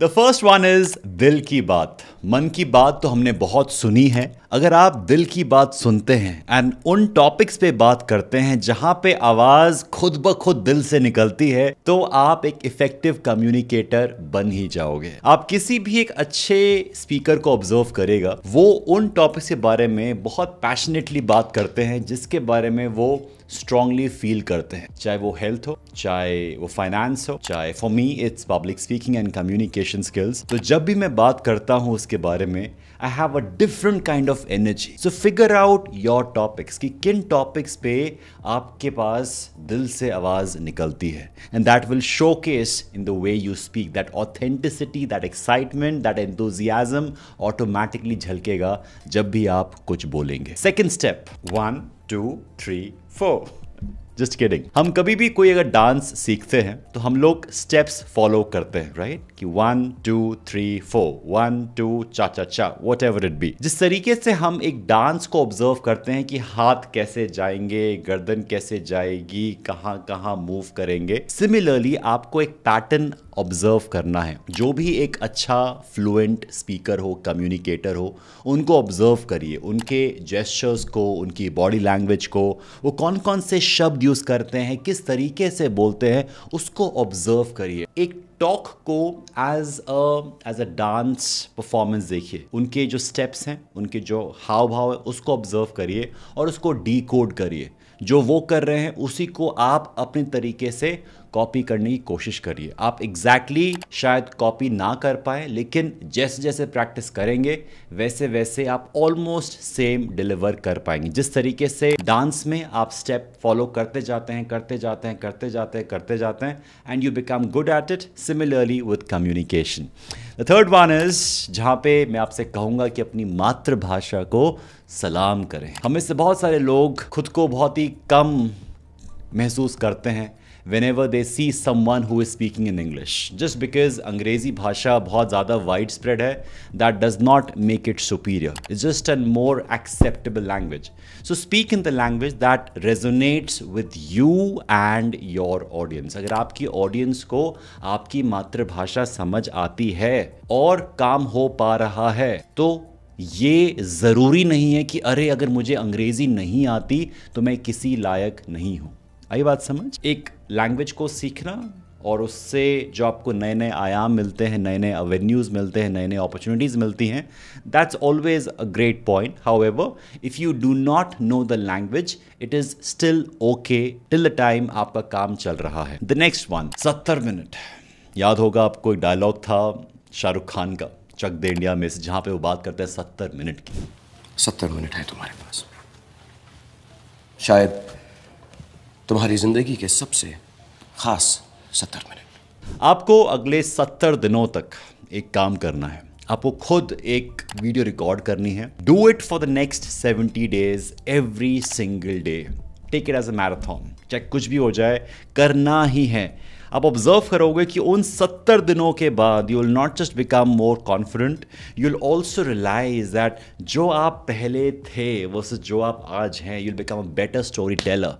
The first one is दिल की बात मन की बात तो हमने बहुत सुनी है अगर आप दिल की बात सुनते हैं एंड उन टॉपिक्स पे बात करते हैं जहाँ पे आवाज़ खुद ब खुद दिल से निकलती है तो आप एक इफेक्टिव कम्युनिकेटर बन ही जाओगे आप किसी भी एक अच्छे स्पीकर को ऑब्जर्व करेगा वो उन टॉपिक्स के बारे में बहुत पैशनेटली बात करते हैं जिसके बारे में वो स्ट्रांगली फील करते हैं चाहे वो हेल्थ हो चाहे वो फाइनेंस हो चाहे for me it's public speaking and communication skills तो जब भी मैं बात करता हूँ उसके बारे में I have a different kind of energy so figure out your topics कि किन टॉपिक्स पे आपके पास दिल से आवाज़ निकलती है and that will showcase in the way you speak that authenticity that excitement that enthusiasm automatically झलकेगा जब भी आप कुछ बोलेंगे second step one two three four just kidding हम कभी भी कोई अगर डांस सीखते हैं तो हम लोग स्टेप्स फॉलो करते हैं राइट कि one two three four one two cha cha चा वट एवर इट बी जिस तरीके से हम एक डांस को ऑब्जर्व करते हैं कि हाथ कैसे जाएंगे गर्दन कैसे जाएगी कहाँ कहाँ मूव करेंगे सिमिलरली आपको एक पैटर्न ऑब्जर्व करना है जो भी एक अच्छा फ्लुएंट स्पीकर हो कम्युनिकेटर हो उनको ऑब्जर्व करिए उनके जेस्चर्स को उनकी बॉडी लैंग्वेज को वो कौन कौन से शब्द यूज़ करते हैं किस तरीके से बोलते हैं उसको ऑब्जर्व करिए एक टॉक को as a as a dance performance देखिए उनके जो स्टेप्स हैं उनके जो हाव भाव है उसको ऑब्जर्व करिए और उसको डी कोड करिए जो वो कर रहे हैं उसी को आप अपने तरीके से कॉपी करने की कोशिश करिए आप एग्जैक्टली exactly शायद कॉपी ना कर पाए लेकिन जैसे जैसे प्रैक्टिस करेंगे वैसे वैसे आप ऑलमोस्ट सेम डिलीवर कर पाएंगे जिस तरीके से डांस में आप स्टेप फॉलो करते जाते हैं करते जाते हैं करते जाते हैं करते जाते हैं and you become good at it similarly with communication the third one is जहाँ पे मैं आपसे कहूँगा कि अपनी मातृभाषा को सलाम करें हमें से बहुत सारे लोग खुद को बहुत ही कम महसूस करते हैं they see someone who is speaking in English just because अंग्रेज़ी भाषा बहुत ज़्यादा वाइड स्प्रेड है that does not make it superior is just an more acceptable language so speak in the language that resonates with you and your audience अगर आपकी audience को आपकी मातृभाषा समझ आती है और काम हो पा रहा है तो ये ज़रूरी नहीं है कि अरे अगर मुझे अंग्रेज़ी नहीं आती तो मैं किसी लायक नहीं हूं आई बात समझ एक लैंग्वेज को सीखना और उससे जो आपको नए नए आयाम मिलते हैं नए नए अवेन्यूज़ मिलते हैं नए नए अपॉर्चुनिटीज़ मिलती हैं that's always a great point however if you do not know the language it is still okay till the time आपका काम चल रहा है द नेक्स्ट वन सत्तर मिनट याद होगा आपको एक डायलॉग था शाहरुख खान का चक दे इंडिया में से जहाँ पे वो बात करते हैं सत्तर मिनट की सत्तर मिनट है तुम्हारे पास शायद तुम्हारी ज़िंदगी के सबसे ख़ास सत्तर मिनट आपको अगले सत्तर दिनों तक एक काम करना है आपको खुद एक वीडियो रिकॉर्ड करनी है do it for the next seventy days every single day take it as a marathon चाहे कुछ भी हो जाए करना ही है आप ऑब्जर्व करोगे कि उन सत्तर दिनों के बाद you will not just become more confident you will also realise that जो आप पहले थे वर्सेस जो आप आज हैं you will become a better storyteller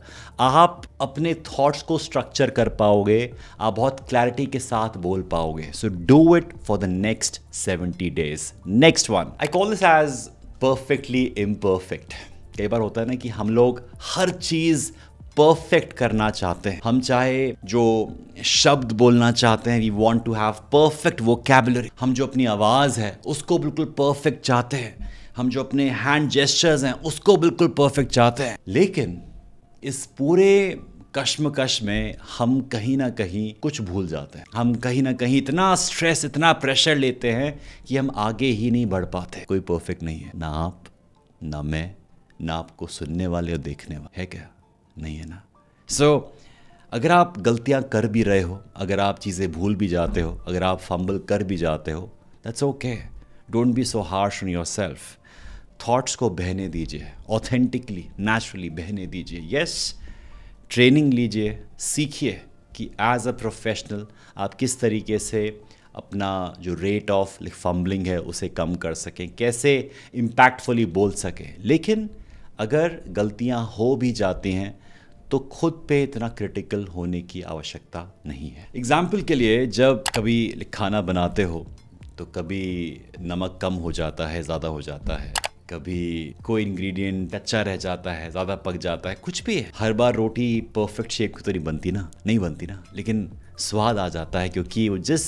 आप अपने थॉट्स को स्ट्रक्चर कर पाओगे आप बहुत क्लैरिटी के साथ बोल पाओगे so do it for the next seventy days next one I call this as perfectly imperfect कई बार होता है ना कि हम लोग हर चीज़ परफेक्ट करना चाहते हैं हम चाहे जो शब्द बोलना चाहते हैं we want to have perfect vocabulary हम जो अपनी आवाज़ है उसको बिल्कुल परफेक्ट चाहते हैं हम जो अपने हैंड जेस्टर्स हैं उसको बिल्कुल परफेक्ट चाहते हैं लेकिन इस पूरे कश्मकश में हम कहीं ना कहीं कुछ भूल जाते हैं हम कहीं ना कहीं इतना स्ट्रेस इतना प्रेशर लेते हैं कि हम आगे ही नहीं बढ़ पाते कोई परफेक्ट नहीं है ना आप ना मैं ना आपको सुनने वाले और देखने वाले है क्या नहीं है ना सो so, अगर आप गलतियां कर भी रहे हो अगर आप चीज़ें भूल भी जाते हो अगर आप फंबल कर भी जाते हो that's okay don't be so harsh on yourself thoughts को बहने दीजिए ऑथेंटिकली नेचुरली बहने दीजिए यस ट्रेनिंग लीजिए सीखिए कि एज अ प्रोफेशनल आप किस तरीके से अपना जो रेट ऑफ फम्बलिंग है उसे कम कर सकें कैसे इम्पैक्टफुली बोल सकें लेकिन अगर गलतियाँ हो भी जाती हैं तो खुद पे इतना क्रिटिकल होने की आवश्यकता नहीं है एग्जाम्पल के लिए जब कभी खाना बनाते हो तो कभी नमक कम हो जाता है ज़्यादा हो जाता है कभी कोई इंग्रेडिएंट कच्चा रह जाता है ज़्यादा पक जाता है कुछ भी है हर बार रोटी परफेक्ट शेप की तो नहीं बनती ना नहीं बनती ना लेकिन स्वाद आ जाता है क्योंकि वो जिस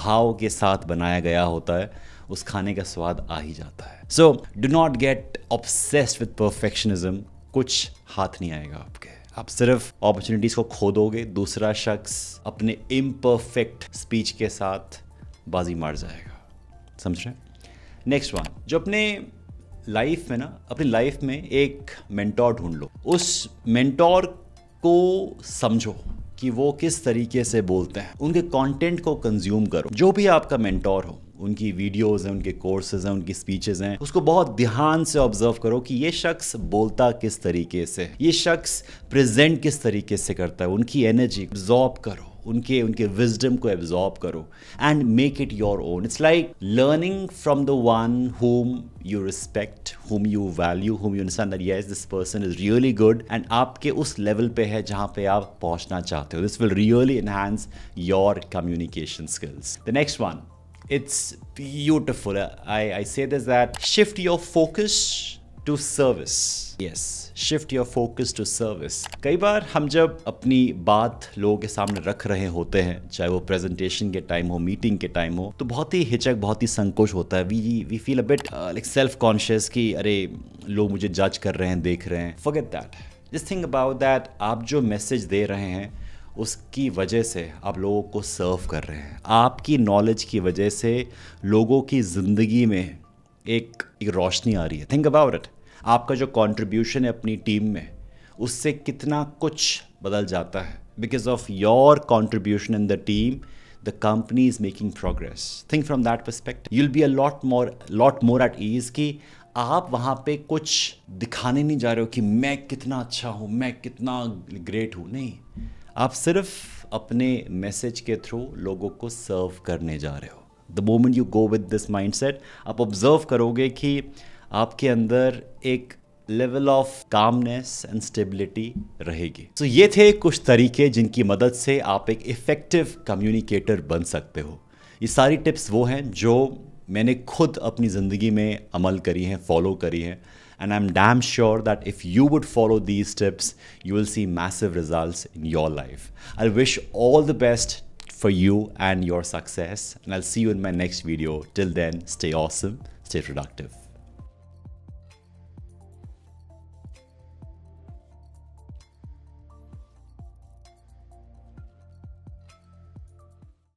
भाव के साथ बनाया गया होता है उस खाने का स्वाद आ ही जाता है so do not get obsessed with perfectionism कुछ हाथ नहीं आएगा आपके आप सिर्फ अपॉर्चुनिटीज को खो दोगे दूसरा शख्स अपने इम्परफेक्ट स्पीच के साथ बाजी मार जाएगा समझ रहे नेक्स्ट वन जो अपने लाइफ में ना अपनी लाइफ में एक मेंटोर ढूंढ लो उस मेंटोर को समझो कि वो किस तरीके से बोलते हैं उनके कंटेंट को कंज्यूम करो जो भी आपका मेंटोर हो उनकी वीडियोस हैं उनके कोर्सेज हैं उनकी स्पीचेज हैं उसको बहुत ध्यान से ऑब्जर्व करो कि ये शख्स बोलता किस तरीके से ये शख्स प्रेजेंट किस तरीके से करता है उनकी एनर्जी एब्जॉर्ब करो उनके उनके विजडम को एब्जॉर्ब करो and make it your own it's like learning from the one whom you respect whom you value whom you understand yes this person is really good and आपके उस level पे है जहाँ पे आप पहुँचना चाहते हो this will really enhance your communication skills the next one It's beautiful. I, I say this that shift your focus to service yes shift your focus to service कई बार हम जब अपनी बात लोगों के सामने रख रहे होते हैं चाहे वो प्रेजेंटेशन के टाइम हो मीटिंग के टाइम हो तो बहुत ही हिचक बहुत ही संकोच होता है we we feel a bit like self conscious कि अरे लोग मुझे जज कर रहे हैं देख रहे हैं forget that just think about that आप जो मैसेज दे रहे हैं उसकी वजह से आप लोगों को सर्व कर रहे हैं आपकी नॉलेज की वजह से लोगों की ज़िंदगी में एक, एक रोशनी आ रही है थिंक अबाउट इट आपका जो कॉन्ट्रीब्यूशन है अपनी टीम में उससे कितना कुछ बदल जाता है because of your contribution in the team the company is making progress think from that perspective you'll be a lot more lot more at ease कि आप वहाँ पे कुछ दिखाने नहीं जा रहे हो कि मैं कितना अच्छा हूँ मैं कितना ग्रेट हूँ नहीं आप सिर्फ अपने मैसेज के थ्रू लोगों को सर्व करने जा रहे हो the moment you go with this mindset आप ऑब्जर्व करोगे कि आपके अंदर एक level of calmness and stability रहेगी सो so ये थे कुछ तरीके जिनकी मदद से आप एक इफ़ेक्टिव कम्युनिकेटर बन सकते हो ये सारी टिप्स वो हैं जो मैंने खुद अपनी ज़िंदगी में अमल करी हैं फॉलो करी हैं And I'm damn sure that if you would follow these tips, you will see massive results in your life. I wish all the best for you and your success. And I'll see you in my next video. Till then, stay awesome, stay productive.